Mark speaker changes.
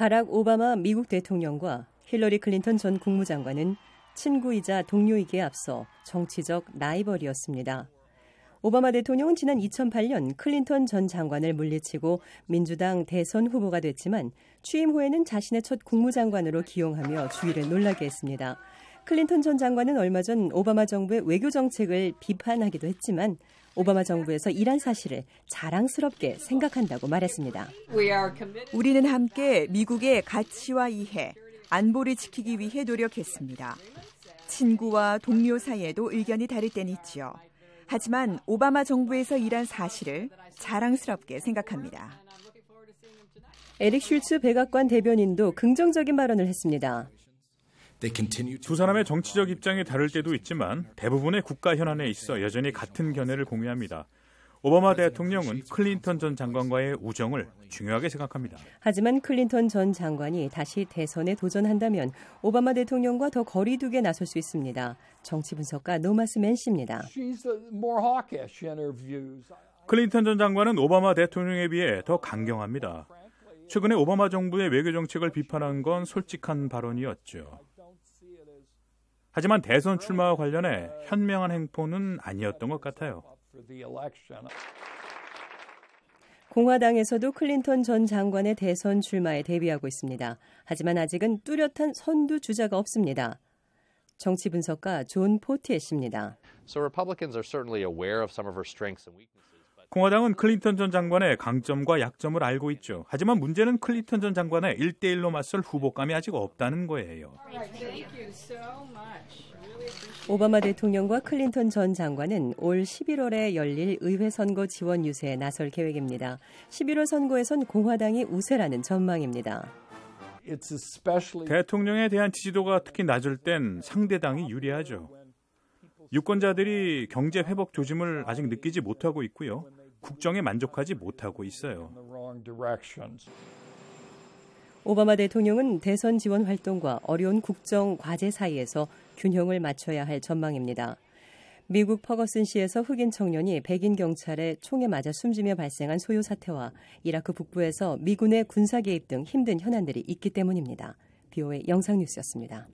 Speaker 1: 바락 오바마 미국 대통령과 힐러리 클린턴 전 국무장관은 친구이자 동료이기에 앞서 정치적 라이벌이었습니다. 오바마 대통령은 지난 2008년 클린턴 전 장관을 물리치고 민주당 대선 후보가 됐지만 취임 후에는 자신의 첫 국무장관으로 기용하며 주위를 놀라게 했습니다. 클린턴 전 장관은 얼마 전 오바마 정부의 외교 정책을 비판하기도 했지만 오바마 정부에서 이란 사실을 자랑스럽게 생각한다고 말했습니다. 우리는 함께 미국의 가치와 이해, 안보를 지키기 위해 노력했습니다. 친구와 동료 사이에도 의견이 다를 때는 있지요. 하지만 오바마 정부에서 일한 사실을 자랑스럽게 생각합니다. 에릭 슐츠 백악관 대변인도 긍정적인 발언을 했습니다.
Speaker 2: 두 사람의 정치적 입장이 다를 때도 있지만 대부분의 국가 현안에 있어 여전히 같은 견해를 공유합니다. 오바마 대통령은 클린턴 전 장관과의 우정을 중요하게 생각합니다.
Speaker 1: 하지만 클린턴 전 장관이 다시 대선에 도전한다면 오바마 대통령과 더 거리두게 나설 수 있습니다. 정치 분석가 노마스 맨 씨입니다.
Speaker 2: 클린턴 전 장관은 오바마 대통령에 비해 더 강경합니다. 최근에 오바마 정부의 외교 정책을 비판한 건 솔직한 발언이었죠. 하지만 대선 출마와 관련해 현명한 행포는 아니었던 것 같아요.
Speaker 1: 공화당에서도 클린턴 전 장관의 대선 출마에 대비하고 있습니다. 하지만 아직은 뚜렷한 선두 주자가 없습니다. 정치 분석가 존 포티에 씨입니다.
Speaker 2: So Republicans are certainly aware of some of her strengths and weaknesses. 공화당은 클린턴 전 장관의 강점과 약점을 알고 있죠. 하지만 문제는 클린턴 전 장관의 1대1로 맞설 후보감이 아직 없다는 거예요.
Speaker 1: 오바마 대통령과 클린턴 전 장관은 올 11월에 열릴 의회 선거 지원 유세에 나설 계획입니다. 11월 선거에선 공화당이 우세라는 전망입니다.
Speaker 2: 대통령에 대한 지지도가 특히 낮을 땐 상대당이 유리하죠. 유권자들이 경제 회복 조짐을 아직 느끼지 못하고 있고요. 국정에 만족하지 못하고 있어요.
Speaker 1: 오바마 대통령은 대선 지원 활동과 어려운 국정 과제 사이에서 균형을 맞춰야 할 전망입니다. 미국 퍼거슨시에서 흑인 청년이 백인 경찰에 총에 맞아 숨지며 발생한 소요 사태와 이라크 북부에서 미군의 군사 개입 등 힘든 현안들이 있기 때문입니다. 비오의 영상 뉴스였습니다.